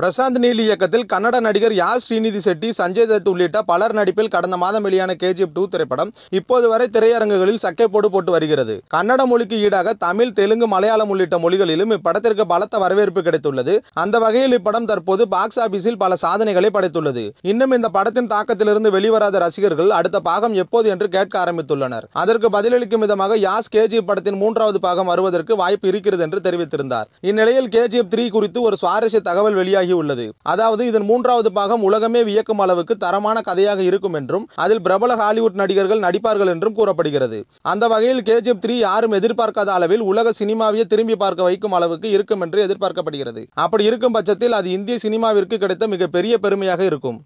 Prashanth Neil இயக்கத்தில் கன்னட நடிகர் யா ஸ்ரீநிதி செட்டி சஞ்சய் தத் உள்ளிட்ட பலர் நடிப்பில் கடந்த மாதம் வெளியான கேஜிஎஃப் டூ திரைப்படம் இப்போது வரை திரையரங்குகளில் சக்கைப்போடு போட்டு வருகிறது கன்னட மொழிக்கு ஈடாக தமிழ் தெலுங்கு மலையாளம் உள்ளிட்ட மொழிகளிலும் இப்படத்திற்கு பலத்த வரவேற்பு கிடைத்துள்ளது அந்த வகையில் இப்படம் தற்போது பாக்ஸ் ஆபீஸில் பல சாதனைகளை படைத்துள்ளது இன்னும் இந்த படத்தின் தாக்கத்திலிருந்து வெளிவராத ரசிகர்கள் அடுத்த பாகம் எப்போது என்று கேட்க ஆரம்பித்துள்ளனர் அதற்கு பதிலளிக்கும் விதமாக யாஸ் கேஜிஎஃப் படத்தின் மூன்றாவது பாகம் வருவதற்கு வாய்ப்பு இருக்கிறது என்று தெரிவித்திருந்தார் இந்நிலையில் கேஜிஎஃப் த்ரீ குறித்து ஒரு சுவாரஸ்ய தகவல் வெளியாகி வெளியாகி உள்ளது அதாவது இதன் மூன்றாவது பாகம் உலகமே வியக்கும் அளவுக்கு தரமான கதையாக இருக்கும் என்றும் அதில் பிரபல ஹாலிவுட் நடிகர்கள் நடிப்பார்கள் என்றும் கூறப்படுகிறது அந்த வகையில் கேஜிஎஃப் த்ரீ யாரும் எதிர்பார்க்காத அளவில் உலக சினிமாவையே திரும்பி பார்க்க வைக்கும் அளவுக்கு இருக்கும் என்று எதிர்பார்க்கப்படுகிறது அப்படி இருக்கும் பட்சத்தில் அது இந்திய சினிமாவிற்கு கிடைத்த மிகப்பெரிய பெருமையாக இருக்கும்